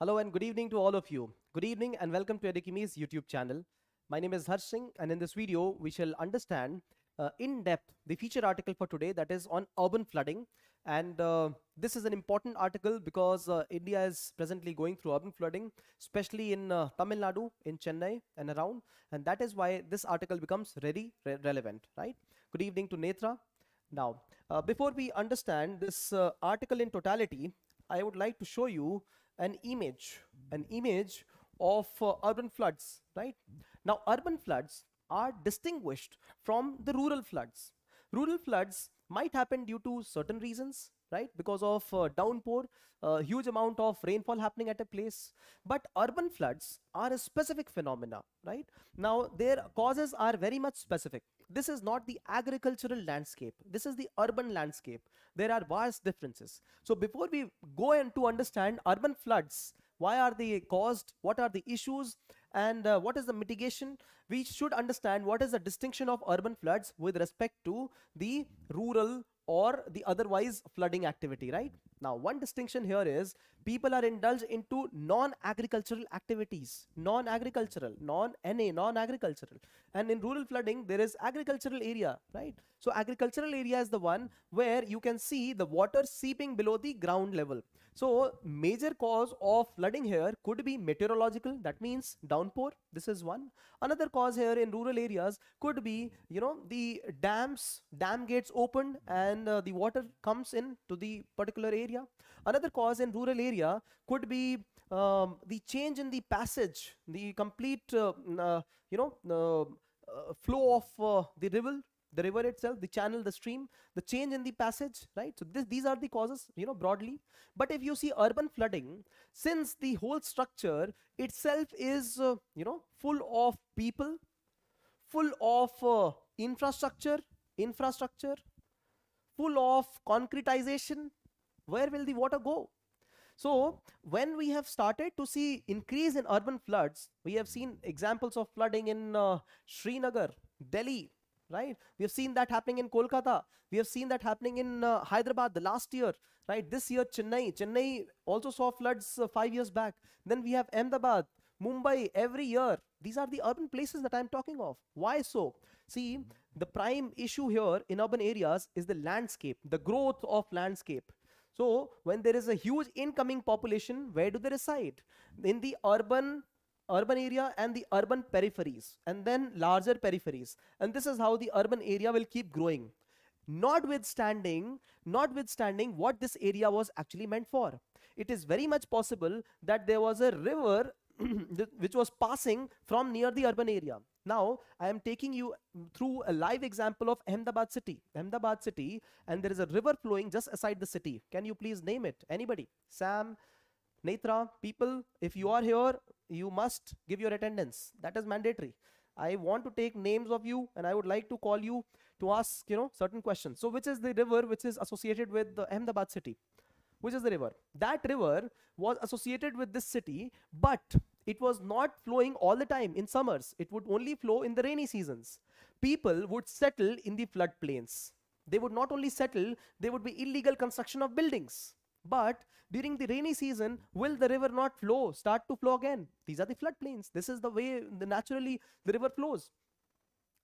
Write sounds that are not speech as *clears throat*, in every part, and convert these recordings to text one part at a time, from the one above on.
Hello and good evening to all of you. Good evening and welcome to Edukimi's YouTube channel. My name is Harsh Singh and in this video we shall understand uh, in depth the feature article for today that is on urban flooding and uh, this is an important article because uh, India is presently going through urban flooding especially in uh, Tamil Nadu, in Chennai and around and that is why this article becomes very re relevant, right? Good evening to Netra. Now, uh, before we understand this uh, article in totality, I would like to show you an image, an image of uh, urban floods, right? Now, urban floods are distinguished from the rural floods. Rural floods might happen due to certain reasons, right? Because of uh, downpour, uh, huge amount of rainfall happening at a place. But urban floods are a specific phenomena, right? Now, their causes are very much specific. This is not the agricultural landscape. This is the urban landscape. There are vast differences. So before we go and to understand urban floods, why are they caused, what are the issues, and uh, what is the mitigation, we should understand what is the distinction of urban floods with respect to the rural or the otherwise flooding activity, right? Now, one distinction here is people are indulged into non-agricultural activities, non-agricultural, non-NA, non-agricultural. And in rural flooding, there is agricultural area, right? So agricultural area is the one where you can see the water seeping below the ground level. So major cause of flooding here could be meteorological, that means downpour. This is one. Another cause here in rural areas could be, you know, the dams, dam gates opened and uh, the water comes in to the particular area area. Another cause in rural area could be um, the change in the passage, the complete, uh, uh, you know, uh, uh, flow of uh, the river, the river itself, the channel, the stream, the change in the passage, right? So this, these are the causes, you know, broadly. But if you see urban flooding, since the whole structure itself is, uh, you know, full of people, full of uh, infrastructure, infrastructure, full of concretization, where will the water go? So when we have started to see increase in urban floods, we have seen examples of flooding in uh, Srinagar, Delhi, right? We have seen that happening in Kolkata. We have seen that happening in uh, Hyderabad the last year, right? This year, Chennai. Chennai also saw floods uh, five years back. Then we have Ahmedabad, Mumbai every year. These are the urban places that I'm talking of. Why so? See, the prime issue here in urban areas is the landscape, the growth of landscape. So when there is a huge incoming population, where do they reside? In the urban urban area and the urban peripheries and then larger peripheries. And this is how the urban area will keep growing. Notwithstanding, notwithstanding what this area was actually meant for. It is very much possible that there was a river *clears throat* which was passing from near the urban area. Now, I am taking you through a live example of Ahmedabad city. Ahmedabad city, and there is a river flowing just aside the city. Can you please name it? Anybody? Sam, Netra, people, if you are here, you must give your attendance. That is mandatory. I want to take names of you and I would like to call you to ask, you know, certain questions. So which is the river which is associated with the Ahmedabad city? which is the river. That river was associated with this city, but it was not flowing all the time in summers. It would only flow in the rainy seasons. People would settle in the floodplains. They would not only settle, there would be illegal construction of buildings. But during the rainy season, will the river not flow, start to flow again? These are the floodplains. This is the way the naturally the river flows.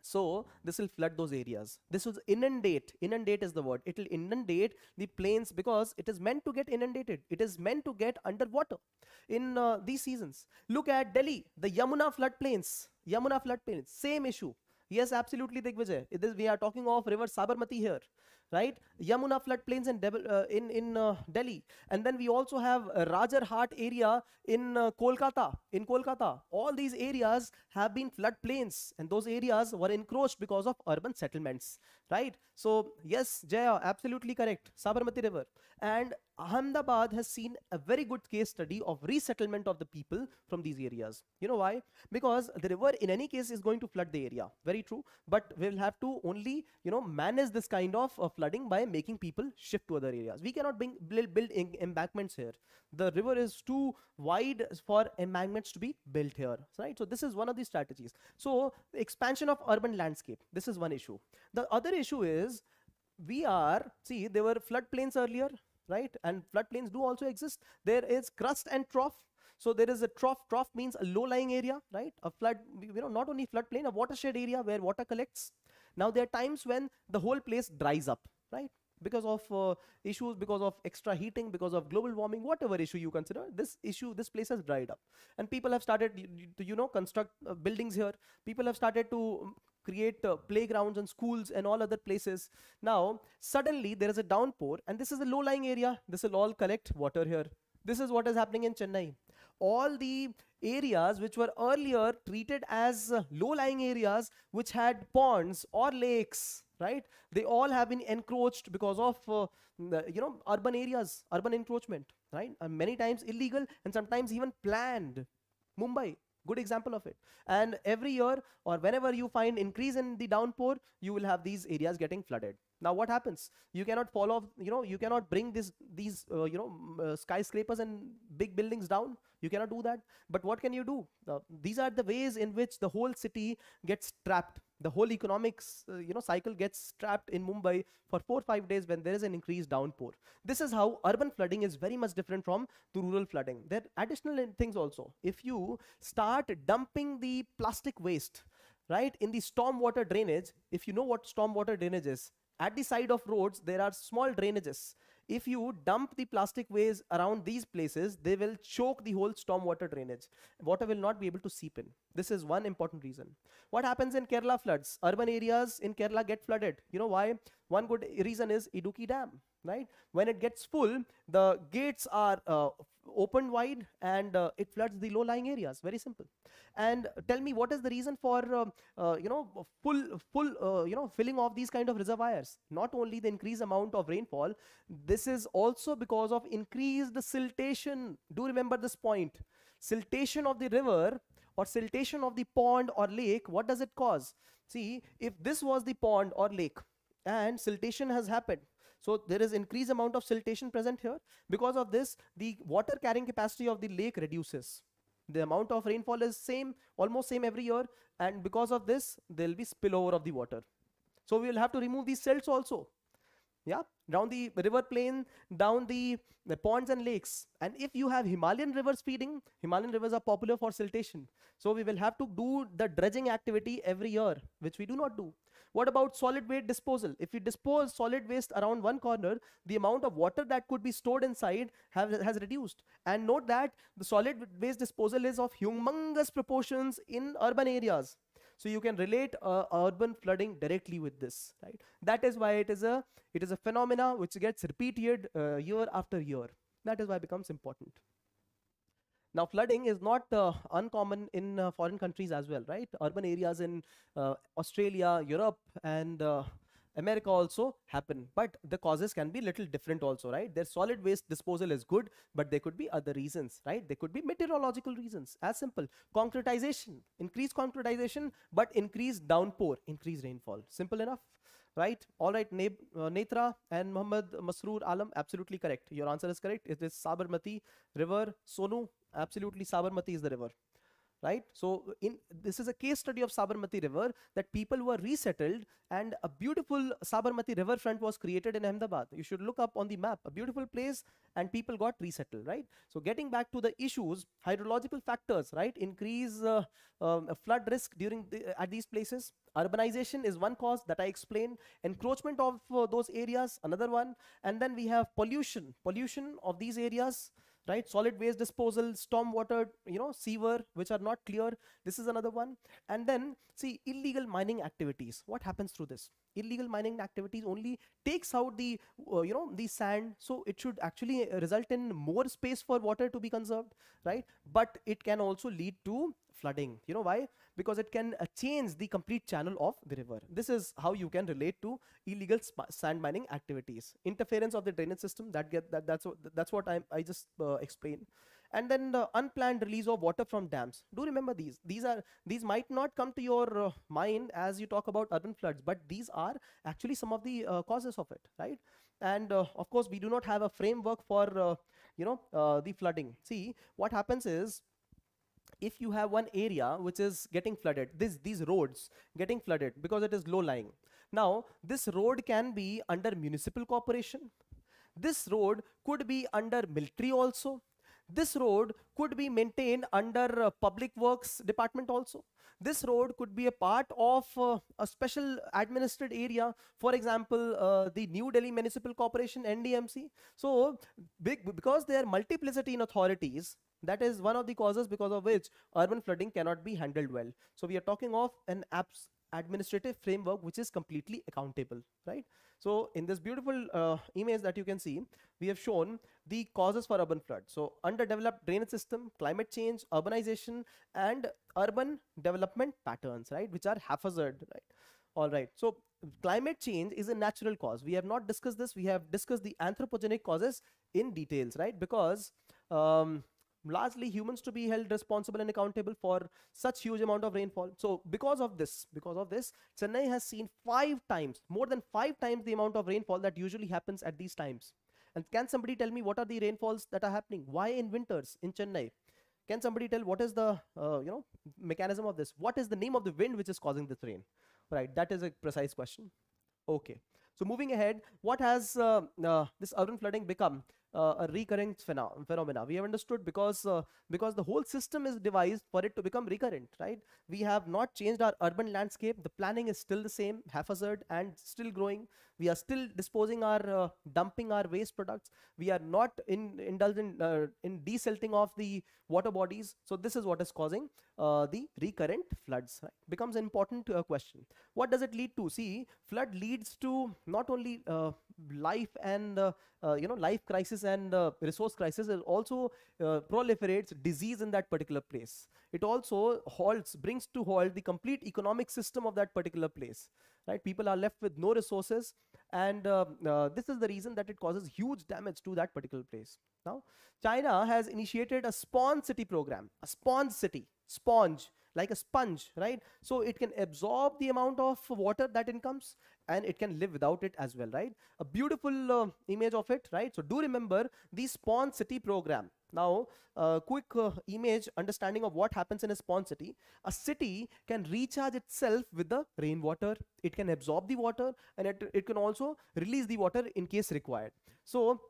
So this will flood those areas. This will inundate. Inundate is the word. It will inundate the plains because it is meant to get inundated. It is meant to get underwater in uh, these seasons. Look at Delhi, the Yamuna floodplains. Yamuna floodplains, same issue. Yes, absolutely, Digvijay. we are talking of river Sabarmati here right? Yamuna floodplains in, uh, in, in uh, Delhi. And then we also have uh, Rajarhat area in uh, Kolkata. In Kolkata, all these areas have been floodplains and those areas were encroached because of urban settlements, right? So yes, Jaya, absolutely correct. Sabarmati River. And Ahmedabad has seen a very good case study of resettlement of the people from these areas. You know why? Because the river in any case is going to flood the area. Very true. But we will have to only, you know, manage this kind of uh, flooding by making people shift to other areas. We cannot bring, build, build embankments here. The river is too wide for embankments to be built here, right? So this is one of the strategies. So expansion of urban landscape. This is one issue. The other issue is we are, see, there were floodplains earlier, right? And floodplains do also exist. There is crust and trough so there is a trough. Trough means a low-lying area, right? A flood, you know, not only floodplain, a watershed area where water collects. Now there are times when the whole place dries up right? Because of uh, issues, because of extra heating, because of global warming, whatever issue you consider, this issue, this place has dried up. And people have started to, you know, construct uh, buildings here. People have started to um, create uh, playgrounds and schools and all other places. Now, suddenly there is a downpour and this is a low-lying area. This will all collect water here. This is what is happening in Chennai. All the areas which were earlier treated as uh, low-lying areas which had ponds or lakes right? They all have been encroached because of, uh, you know, urban areas, urban encroachment, right? And many times illegal and sometimes even planned. Mumbai, good example of it. And every year or whenever you find increase in the downpour, you will have these areas getting flooded now what happens you cannot follow you know you cannot bring this these uh, you know uh, skyscrapers and big buildings down you cannot do that but what can you do uh, these are the ways in which the whole city gets trapped the whole economics uh, you know cycle gets trapped in mumbai for 4 5 days when there is an increased downpour this is how urban flooding is very much different from the rural flooding there are additional things also if you start dumping the plastic waste right in the stormwater drainage if you know what stormwater drainage is at the side of roads, there are small drainages. If you dump the plastic waste around these places, they will choke the whole stormwater drainage. Water will not be able to seep in. This is one important reason. What happens in Kerala floods? Urban areas in Kerala get flooded. You know why? One good reason is Iduki Dam right when it gets full the gates are uh, opened wide and uh, it floods the low-lying areas. Very simple. And tell me what is the reason for uh, uh, you know full full uh, you know filling of these kind of reservoirs? Not only the increased amount of rainfall, this is also because of increased siltation. Do remember this point: siltation of the river or siltation of the pond or lake. What does it cause? See, if this was the pond or lake and siltation has happened so there is increased amount of siltation present here. Because of this, the water carrying capacity of the lake reduces. The amount of rainfall is same, almost same every year. And because of this, there will be spillover of the water. So we will have to remove these silts also. Yeah, down the river plain, down the, the ponds and lakes. And if you have Himalayan rivers feeding, Himalayan rivers are popular for siltation. So we will have to do the dredging activity every year, which we do not do. What about solid waste disposal? If you dispose solid waste around one corner, the amount of water that could be stored inside have, has reduced. And note that the solid waste disposal is of humongous proportions in urban areas. So you can relate uh, urban flooding directly with this, right? That is why it is a it is a phenomena which gets repeated uh, year after year. That is why it becomes important. Now, flooding is not uh, uncommon in uh, foreign countries as well, right? Urban areas in uh, Australia, Europe, and uh, America also happen, but the causes can be little different also, right? Their solid waste disposal is good, but there could be other reasons, right? There could be meteorological reasons, as simple. Concretization, increased concretization, but increased downpour, increased rainfall. Simple enough. right? All right, ne uh, Netra and Muhammad Masroor Alam, absolutely correct. Your answer is correct. It is Sabarmati River. Sonu, absolutely Sabarmati is the river. right so in this is a case study of sabarmati river that people were resettled and a beautiful sabarmati riverfront was created in ahmedabad you should look up on the map a beautiful place and people got resettled right so getting back to the issues hydrological factors right increase uh, um, flood risk during the, at these places urbanization is one cause that i explained encroachment of uh, those areas another one and then we have pollution pollution of these areas right? Solid waste disposal, stormwater, you know, sewer, which are not clear. This is another one. And then see illegal mining activities. What happens through this? illegal mining activities only takes out the uh, you know the sand so it should actually uh, result in more space for water to be conserved right but it can also lead to flooding you know why because it can uh, change the complete channel of the river this is how you can relate to illegal sand mining activities interference of the drainage system that get that that's that's what i i just uh, explained and then the unplanned release of water from dams. Do remember these. These are these might not come to your uh, mind as you talk about urban floods, but these are actually some of the uh, causes of it, right? And uh, of course, we do not have a framework for uh, you know uh, the flooding. See, what happens is if you have one area which is getting flooded, this these roads getting flooded because it is low lying. Now, this road can be under municipal corporation. This road could be under military also this road could be maintained under uh, Public Works Department also. This road could be a part of uh, a special administered area, for example, uh, the New Delhi Municipal Corporation, NDMC. So, big, because there are multiplicity in authorities, that is one of the causes because of which urban flooding cannot be handled well. So, we are talking of an abs administrative framework which is completely accountable right so in this beautiful uh, image that you can see we have shown the causes for urban flood so underdeveloped drainage system climate change urbanization and urban development patterns right which are haphazard right all right so climate change is a natural cause we have not discussed this we have discussed the anthropogenic causes in details right because um, largely humans to be held responsible and accountable for such huge amount of rainfall so because of this because of this chennai has seen five times more than five times the amount of rainfall that usually happens at these times and can somebody tell me what are the rainfalls that are happening why in winters in chennai can somebody tell what is the uh, you know mechanism of this what is the name of the wind which is causing this rain right that is a precise question okay so moving ahead what has uh, uh, this urban flooding become uh, a recurring pheno- phenomena we have understood because uh, because the whole system is devised for it to become recurrent right we have not changed our urban landscape the planning is still the same haphazard and still growing we are still disposing our uh, dumping our waste products we are not in indulging uh, in desilting of the water bodies so this is what is causing uh, the recurrent floods right? becomes important to uh, a question what does it lead to see flood leads to not only uh, life and uh, you know life crisis and resource crisis it also proliferates disease in that particular place it also halts brings to halt the complete economic system of that particular place right people are left with no resources and um, uh, this is the reason that it causes huge damage to that particular place. Now, China has initiated a sponge city program, a sponge city, sponge, like a sponge, right? So it can absorb the amount of water that incomes. comes and it can live without it as well, right? A beautiful uh, image of it, right? So do remember the spawn city program. Now, uh, quick uh, image understanding of what happens in a spawn city. A city can recharge itself with the rainwater. It can absorb the water and it, it can also release the water in case required. So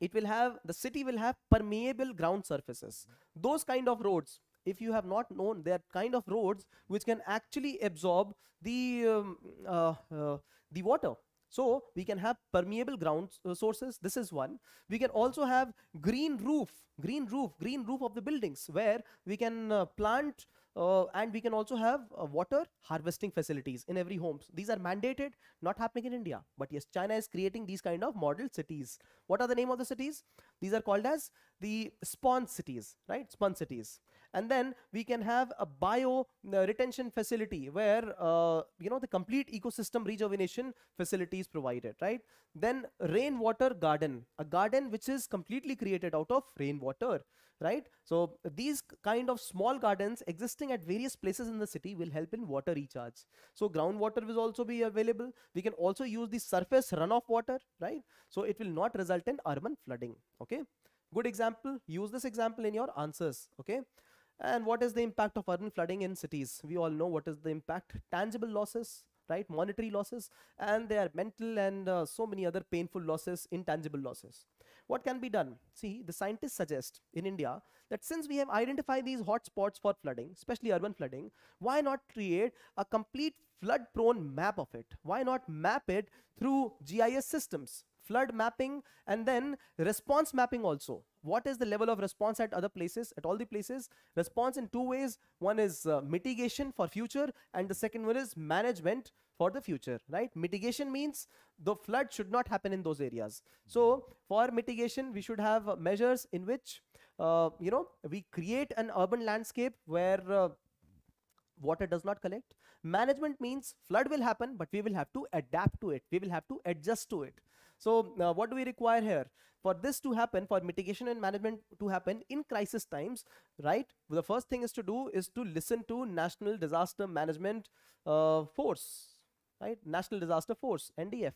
it will have, the city will have permeable ground surfaces. Those kind of roads if you have not known that kind of roads which can actually absorb the um, uh, uh, the water so we can have permeable ground uh, sources this is one we can also have green roof green roof green roof of the buildings where we can uh, plant uh, and we can also have uh, water harvesting facilities in every homes. These are mandated, not happening in India. But yes, China is creating these kind of model cities. What are the name of the cities? These are called as the spawn cities, right? Spawn cities and then we can have a bio uh, retention facility where uh, you know the complete ecosystem rejuvenation facility is provided right then rainwater garden a garden which is completely created out of rainwater right so these kind of small gardens existing at various places in the city will help in water recharge so groundwater will also be available we can also use the surface runoff water right so it will not result in urban flooding okay good example use this example in your answers okay and what is the impact of urban flooding in cities? We all know what is the impact. Tangible losses, right? Monetary losses, and there are mental and uh, so many other painful losses, intangible losses. What can be done? See, the scientists suggest in India that since we have identified these hot spots for flooding, especially urban flooding, why not create a complete flood prone map of it? Why not map it through GIS systems? flood mapping and then response mapping also what is the level of response at other places at all the places response in two ways one is uh, mitigation for future and the second one is management for the future right mitigation means the flood should not happen in those areas so for mitigation we should have measures in which uh, you know we create an urban landscape where uh, water does not collect management means flood will happen but we will have to adapt to it we will have to adjust to it so uh, what do we require here? For this to happen, for mitigation and management to happen in crisis times, right? The first thing is to do is to listen to National Disaster Management uh, Force, right? National Disaster Force, NDF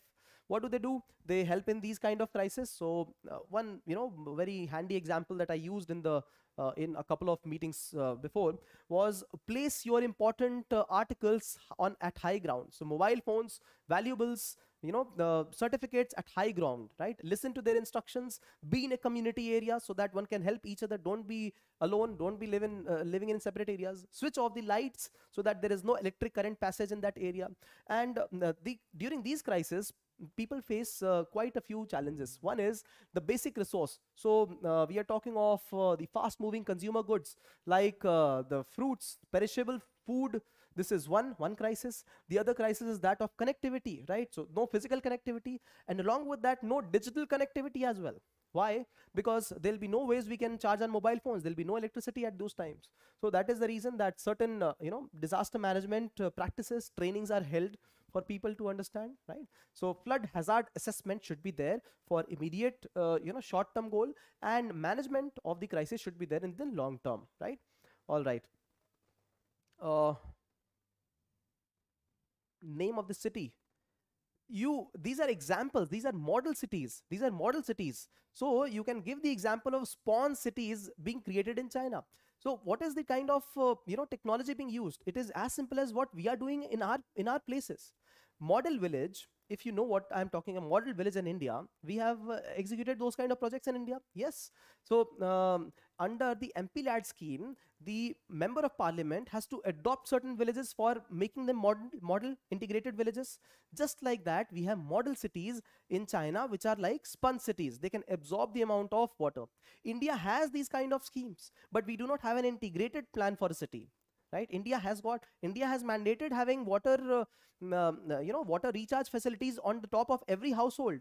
what do they do they help in these kind of crises so uh, one you know very handy example that i used in the uh, in a couple of meetings uh, before was place your important uh, articles on at high ground so mobile phones valuables you know, the certificates at high ground, right? Listen to their instructions, be in a community area so that one can help each other. Don't be alone. Don't be living, uh, living in separate areas. Switch off the lights so that there is no electric current passage in that area. And um, uh, the, during these crises, people face uh, quite a few challenges one is the basic resource so um, uh, we are talking of uh, the fast moving consumer goods like uh, the fruits perishable food this is one, one crisis. The other crisis is that of connectivity, right? So no physical connectivity and along with that, no digital connectivity as well. Why? Because there'll be no ways we can charge on mobile phones. There'll be no electricity at those times. So that is the reason that certain, uh, you know, disaster management uh, practices, trainings are held for people to understand, right? So flood hazard assessment should be there for immediate, uh, you know, short-term goal and management of the crisis should be there in the long term, right? All right. Uh, name of the city you these are examples these are model cities these are model cities so you can give the example of spawn cities being created in china so what is the kind of uh, you know technology being used it is as simple as what we are doing in our in our places model village if you know what I'm talking, a model village in India, we have uh, executed those kind of projects in India. Yes. So um, under the MP LAD scheme, the member of parliament has to adopt certain villages for making them model, model integrated villages. Just like that, we have model cities in China, which are like sponge cities. They can absorb the amount of water. India has these kind of schemes, but we do not have an integrated plan for a city right india has got india has mandated having water uh, um, you know water recharge facilities on the top of every household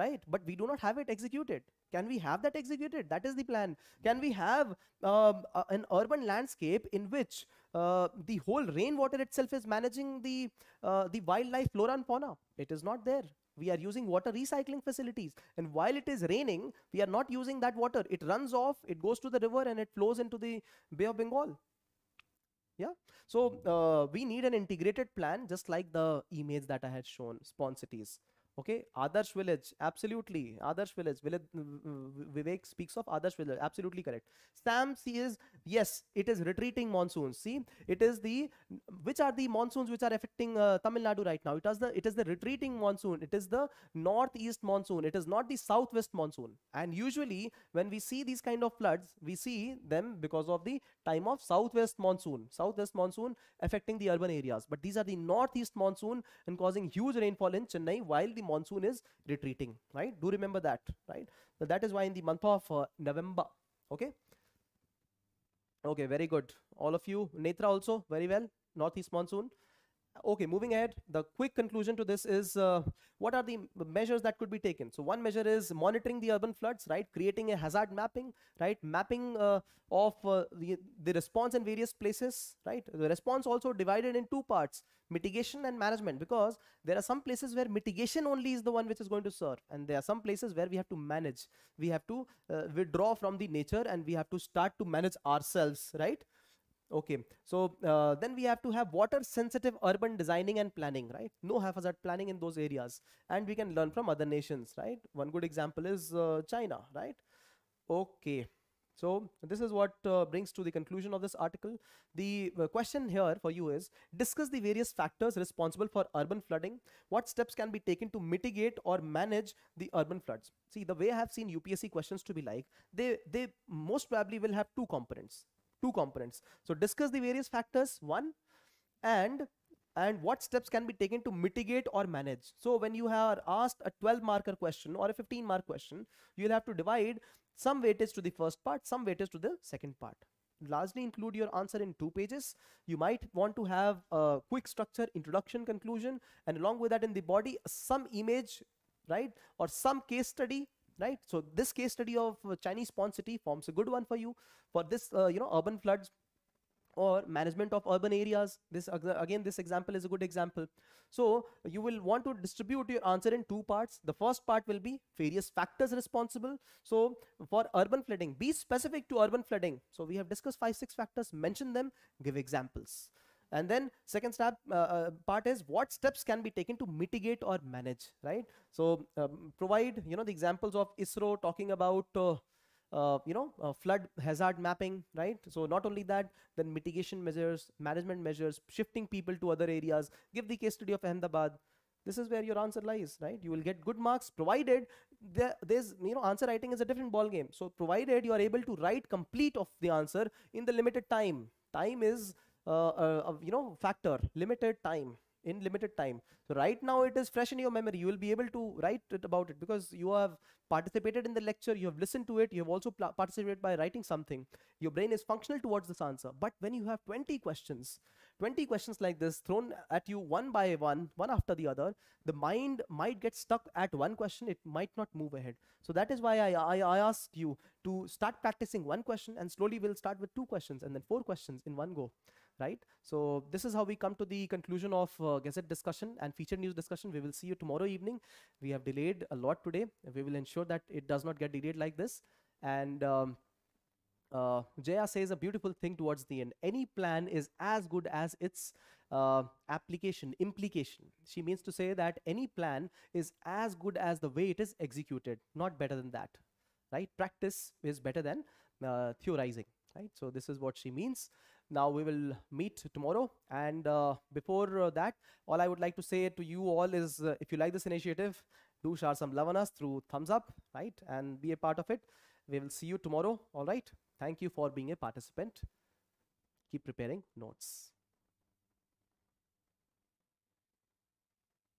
right but we do not have it executed can we have that executed that is the plan can we have um, uh, an urban landscape in which uh, the whole rainwater itself is managing the uh, the wildlife flora and fauna it is not there we are using water recycling facilities and while it is raining we are not using that water it runs off it goes to the river and it flows into the bay of bengal yeah so uh, we need an integrated plan just like the image that i had shown cities okay adarsh village absolutely adarsh village uh, vivek speaks of adarsh village absolutely correct sam is yes it is retreating monsoons see it is the which are the monsoons which are affecting uh, tamil nadu right now it is the it is the retreating monsoon it is the northeast monsoon it is not the southwest monsoon and usually when we see these kind of floods we see them because of the time of southwest monsoon southwest monsoon affecting the urban areas but these are the northeast monsoon and causing huge rainfall in chennai while the monsoon is retreating, right? Do remember that, right? So that is why in the month of uh, November, okay? Okay, very good. All of you, Netra also, very well, northeast monsoon okay moving ahead the quick conclusion to this is uh, what are the measures that could be taken so one measure is monitoring the urban floods right creating a hazard mapping right mapping uh, of uh, the, the response in various places right the response also divided in two parts mitigation and management because there are some places where mitigation only is the one which is going to serve and there are some places where we have to manage we have to uh, withdraw from the nature and we have to start to manage ourselves right okay so uh, then we have to have water sensitive urban designing and planning right no haphazard planning in those areas and we can learn from other nations right one good example is uh, china right okay so this is what uh, brings to the conclusion of this article the uh, question here for you is discuss the various factors responsible for urban flooding what steps can be taken to mitigate or manage the urban floods see the way i have seen upsc questions to be like they they most probably will have two components two components. So discuss the various factors, one, and and what steps can be taken to mitigate or manage. So when you are asked a 12 marker question or a 15 mark question, you'll have to divide some weightage to the first part, some weightage to the second part. Largely include your answer in two pages. You might want to have a quick structure, introduction, conclusion, and along with that in the body, some image, right? Or some case study right? So this case study of Chinese Pond City forms a good one for you for this, uh, you know, urban floods or management of urban areas. This again, this example is a good example. So you will want to distribute your answer in two parts. The first part will be various factors responsible. So for urban flooding, be specific to urban flooding. So we have discussed five, six factors, mention them, give examples and then second step uh, uh, part is what steps can be taken to mitigate or manage right so um, provide you know the examples of isro talking about uh, uh, you know uh, flood hazard mapping right so not only that then mitigation measures management measures shifting people to other areas give the case study of ahmedabad this is where your answer lies right you will get good marks provided there, there's you know answer writing is a different ball game so provided you are able to write complete of the answer in the limited time time is uh, uh, you know factor limited time in limited time. So right now it is fresh in your memory. You will be able to write it about it because you have participated in the lecture, you have listened to it, you have also participated by writing something. Your brain is functional towards this answer. But when you have 20 questions, 20 questions like this thrown at you one by one, one after the other, the mind might get stuck at one question. It might not move ahead. So that is why I, I, I ask you to start practicing one question and slowly we'll start with two questions and then four questions in one go right? So this is how we come to the conclusion of uh, Gazette discussion and feature news discussion. We will see you tomorrow evening. We have delayed a lot today. We will ensure that it does not get delayed like this. And um, uh, Jaya says a beautiful thing towards the end. Any plan is as good as its uh, application, implication. She means to say that any plan is as good as the way it is executed, not better than that, right? Practice is better than uh, theorizing, right? So this is what she means now we will meet tomorrow and uh, before uh, that all i would like to say to you all is uh, if you like this initiative do share some love on us through thumbs up right and be a part of it we will see you tomorrow all right thank you for being a participant keep preparing notes